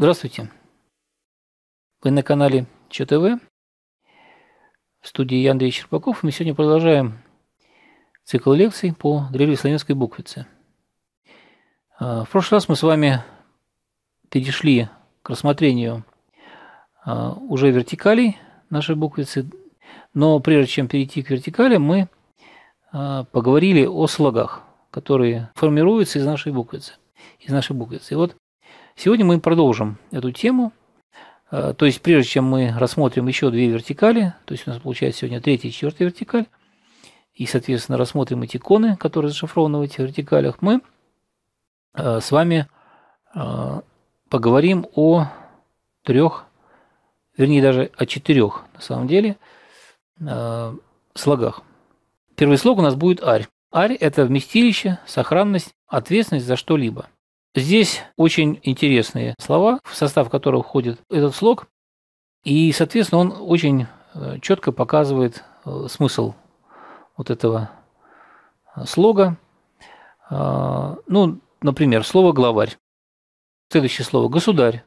Здравствуйте. Вы на канале ЧТВ. В студии я Андрей Черпаков. Мы сегодня продолжаем цикл лекций по древнеславянской буквице. А, в прошлый раз мы с вами перешли к рассмотрению а, уже вертикалей нашей буквицы, но прежде чем перейти к вертикали, мы а, поговорили о слогах, которые формируются из нашей буквицы. Из нашей буквицы. И вот Сегодня мы продолжим эту тему. Э, то есть, прежде чем мы рассмотрим еще две вертикали, то есть у нас получается сегодня третья и четвертая вертикаль, и, соответственно, рассмотрим эти иконы, которые зашифрованы в этих вертикалях, мы э, с вами э, поговорим о трех, вернее, даже о четырех, на самом деле, слогах. Первый слог у нас будет «арь». «Арь» – это вместилище, сохранность, ответственность за что-либо – Здесь очень интересные слова, в состав которых входит этот слог, и, соответственно, он очень э, четко показывает э, смысл вот этого э, слога. А, ну, например, слово «главарь», следующее слово «государь»,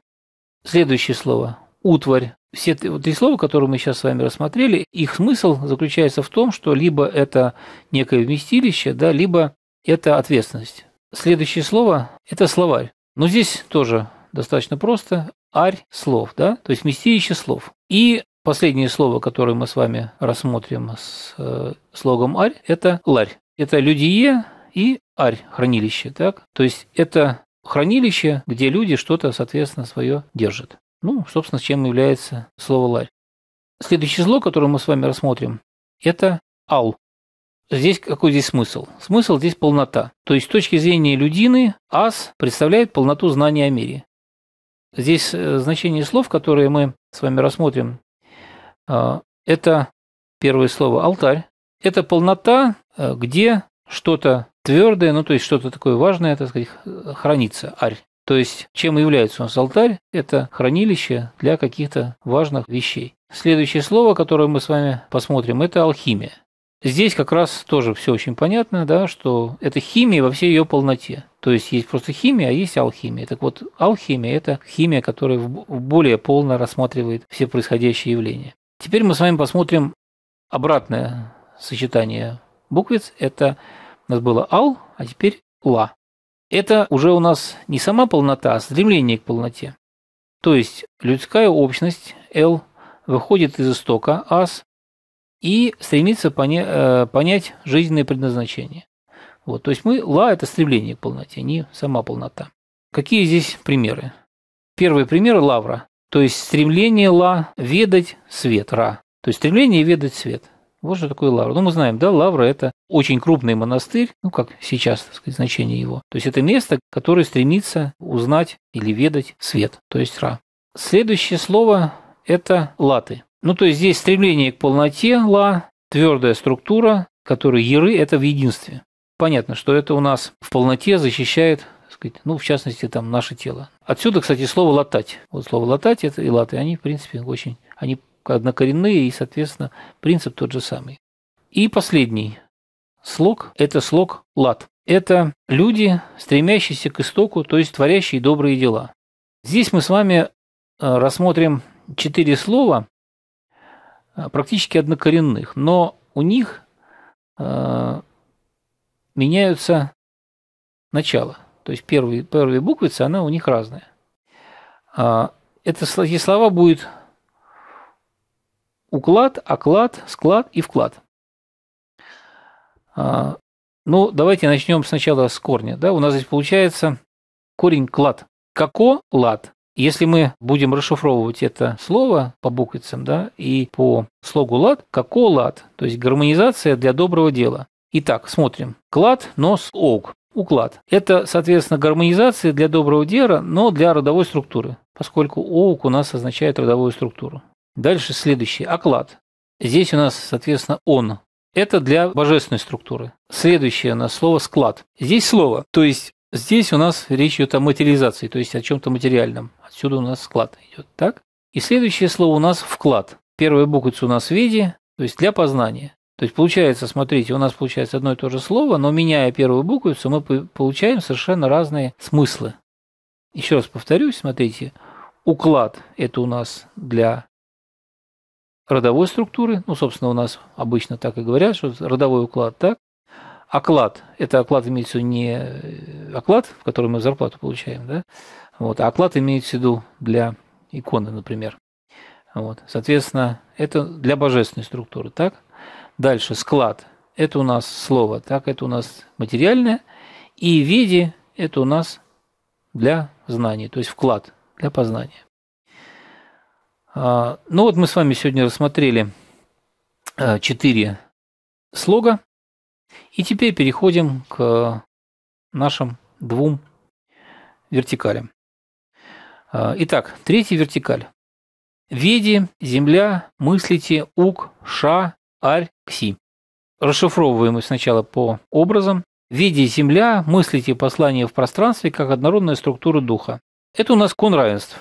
следующее слово «утварь». Все три слова, которые мы сейчас с вами рассмотрели, их смысл заключается в том, что либо это некое вместилище, да, либо это ответственность. Следующее слово – это словарь. Но здесь тоже достаточно просто. Арь слов, да? То есть местилище слов. И последнее слово, которое мы с вами рассмотрим с э, слогом арь, это ларь. Это людие и арь, хранилище, так? То есть это хранилище, где люди что-то, соответственно, свое держат. Ну, собственно, чем является слово ларь. Следующее зло, которое мы с вами рассмотрим, это ал. Здесь какой здесь смысл? Смысл здесь полнота. То есть с точки зрения людины ас представляет полноту знания о мире. Здесь э, значение слов, которые мы с вами рассмотрим, э, это первое слово «алтарь». Это полнота, э, где что-то твердое, ну то есть что-то такое важное, так сказать, хранится, арь. То есть чем является у нас алтарь? Это хранилище для каких-то важных вещей. Следующее слово, которое мы с вами посмотрим, это алхимия. Здесь как раз тоже все очень понятно, да, что это химия во всей ее полноте. То есть есть просто химия, а есть алхимия. Так вот, алхимия – это химия, которая более полно рассматривает все происходящие явления. Теперь мы с вами посмотрим обратное сочетание буквиц. Это у нас было ал, а теперь ла. Это уже у нас не сама полнота, а стремление к полноте. То есть людская общность л выходит из истока ас, и стремиться поня- э, понять жизненное предназначение. Вот, то есть мы ла это стремление к полноте, не сама полнота. Какие здесь примеры? Первый пример лавра, то есть стремление ла ведать свет ра, то есть стремление ведать свет. Вот что такое лавра. Ну, мы знаем, да, лавра – это очень крупный монастырь, ну, как сейчас, так сказать, значение его. То есть это место, которое стремится узнать или ведать свет, то есть ра. Следующее слово – это латы. Ну, то есть здесь стремление к полноте ла, твердая структура, которая еры – это в единстве. Понятно, что это у нас в полноте защищает сказать, ну, в частности, там, наше тело. Отсюда, кстати, слово «латать». Вот слово «латать» это и латы, они, в принципе, очень, они однокоренные, и, соответственно, принцип тот же самый. И последний слог – это слог «лат». Это люди, стремящиеся к истоку, то есть творящие добрые дела. Здесь мы с вами э, рассмотрим четыре слова, Э, практически однокоренных, но у них э, меняются начала. То есть первые, первые буквицы, она у них разная. Э, это эти слова будет уклад, оклад, склад и вклад. Э, ну, давайте начнем сначала с корня. Да? У нас здесь получается корень клад. Како – лад. Если мы будем расшифровывать это слово по буквицам да, и по слогу лад, как лад, то есть гармонизация для доброго дела. Итак, смотрим. Клад, нос, ог. Уклад. Это, соответственно, гармонизация для доброго дела, но для родовой структуры, поскольку ог у нас означает родовую структуру. Дальше следующий. Оклад. Здесь у нас, соответственно, он. Это для божественной структуры. Следующее у нас слово «склад». Здесь слово, то есть Здесь у нас речь идет о материализации, то есть о чем-то материальном. Отсюда у нас склад идет, так? И следующее слово у нас вклад. Первая буквица у нас в виде, то есть для познания. То есть получается, смотрите, у нас получается одно и то же слово, но меняя первую буквицу, мы получаем совершенно разные смыслы. Еще раз повторюсь, смотрите, уклад – это у нас для родовой структуры, ну, собственно, у нас обычно так и говорят, что родовой уклад, так? Оклад – это оклад имеется не э, оклад, в котором мы зарплату получаем, да, вот, а оклад имеет в виду для иконы, например. Вот, соответственно, это для божественной структуры, так? Дальше, склад. Это у нас слово, так, это у нас материальное. И виде – это у нас для знаний, то есть вклад для познания. А, ну вот мы с вами сегодня рассмотрели а, четыре слога. И теперь переходим к нашим двум вертикалям. А, итак, третья вертикаль. Веди, земля, мыслите, ук, ша, аль, кси. Расшифровываем их сначала по образам. Веди, земля, мыслите послание в пространстве как однородная структура духа. Это у нас конравенство.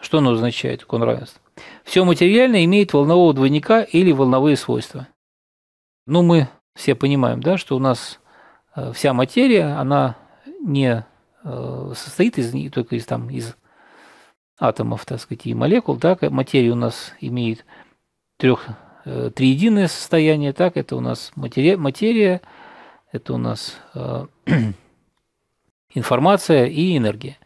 Что оно означает, Конравенство. Все материальное имеет волнового двойника или волновые свойства. Ну, мы все понимаем, да, что у нас э, вся материя, она не э, состоит из, только из, там, из атомов, так сказать, и молекул, так, э, материя у нас имеет трех, э, триединое состояние, так, это у нас материя, материя это у нас э, информация и энергия.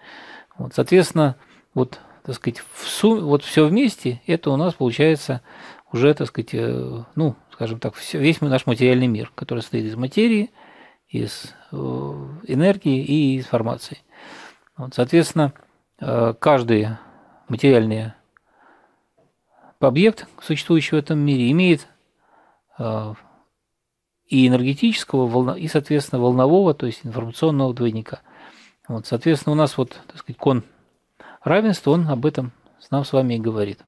Вот, соответственно, вот, так сказать, в сумме, вот все вместе, это у нас получается уже, так сказать, э, ну, скажем так, все, весь наш материальный мир, который состоит из материи, из э, энергии и из информации. Вот, соответственно, э, каждый материальный объект, существующий в этом мире, имеет э, и энергетического, и, соответственно, волнового, то есть информационного двойника. Вот, соответственно, у нас вот, так сказать, кон равенства, он об этом с нам с вами и говорит.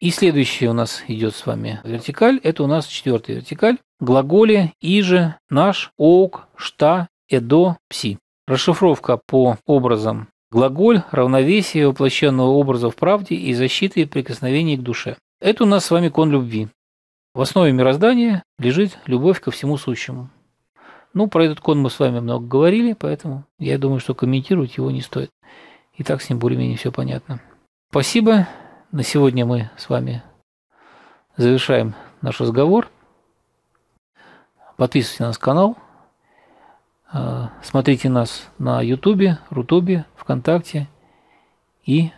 И следующее у нас идет с вами вертикаль. Это у нас четвертый вертикаль. Глаголе «иже», «наш», «оук», «шта», «эдо», «пси». Расшифровка по образам. Глаголь – равновесие воплощенного образа в правде и защиты прикосновений к душе. Это у нас с вами кон любви. В основе мироздания лежит любовь ко всему сущему. Ну, про этот кон мы с вами много говорили, поэтому я думаю, что комментировать его не стоит. И так с ним более-менее все понятно. Спасибо. На сегодня мы с вами завершаем наш разговор – Подписывайтесь на наш канал. Э, смотрите нас на Ютубе, Рутубе, ВКонтакте и э,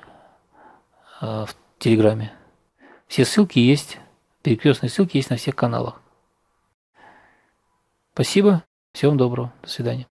в Телеграме. Все ссылки есть, перекрестные ссылки есть на всех каналах. Спасибо, всем доброго, до свидания.